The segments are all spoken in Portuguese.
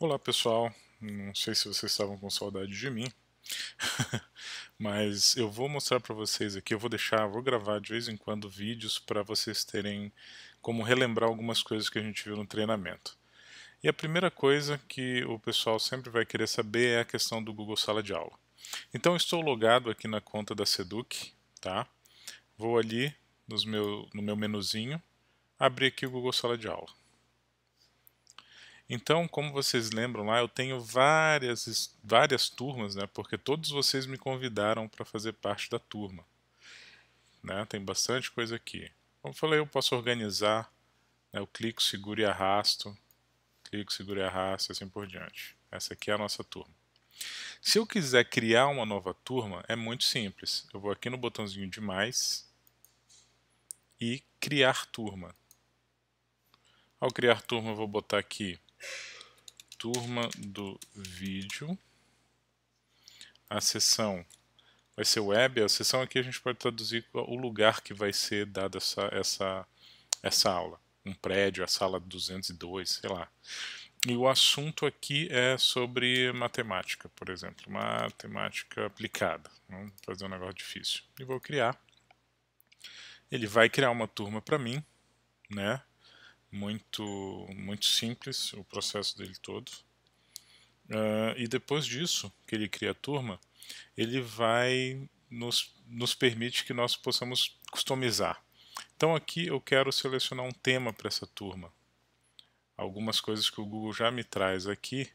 Olá pessoal, não sei se vocês estavam com saudade de mim, mas eu vou mostrar para vocês aqui, eu vou deixar, vou gravar de vez em quando vídeos para vocês terem como relembrar algumas coisas que a gente viu no treinamento. E a primeira coisa que o pessoal sempre vai querer saber é a questão do Google Sala de Aula. Então estou logado aqui na conta da Seduc, tá? Vou ali nos meu, no meu menuzinho, abrir aqui o Google Sala de Aula. Então, como vocês lembram lá, eu tenho várias, várias turmas, né? Porque todos vocês me convidaram para fazer parte da turma. Né? Tem bastante coisa aqui. Como eu falei, eu posso organizar. Né? Eu clico, seguro e arrasto. Clico, seguro e arrasto, assim por diante. Essa aqui é a nossa turma. Se eu quiser criar uma nova turma, é muito simples. Eu vou aqui no botãozinho de mais e criar turma. Ao criar turma, eu vou botar aqui turma do vídeo. A sessão vai ser web, a sessão aqui a gente pode traduzir o lugar que vai ser dada essa, essa, essa aula. Um prédio, a sala 202, sei lá. E o assunto aqui é sobre matemática, por exemplo, matemática aplicada. Vamos fazer um negócio difícil. E vou criar. Ele vai criar uma turma para mim, né? muito, muito simples o processo dele todo. Uh, e depois disso, que ele cria a turma, ele vai nos, nos permite que nós possamos customizar. Então aqui eu quero selecionar um tema para essa turma. Algumas coisas que o Google já me traz aqui.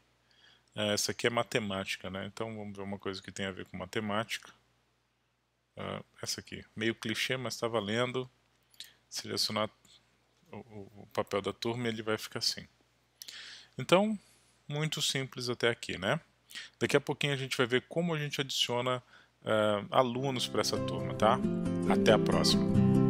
Ah, essa aqui é matemática, né? Então vamos ver uma coisa que tem a ver com matemática. Uh, essa aqui, meio clichê, mas está valendo. Selecionar o, o papel da turma, ele vai ficar assim. Então, muito simples até aqui, né? Daqui a pouquinho a gente vai ver como a gente adiciona uh, alunos para essa turma, tá? Até a próxima!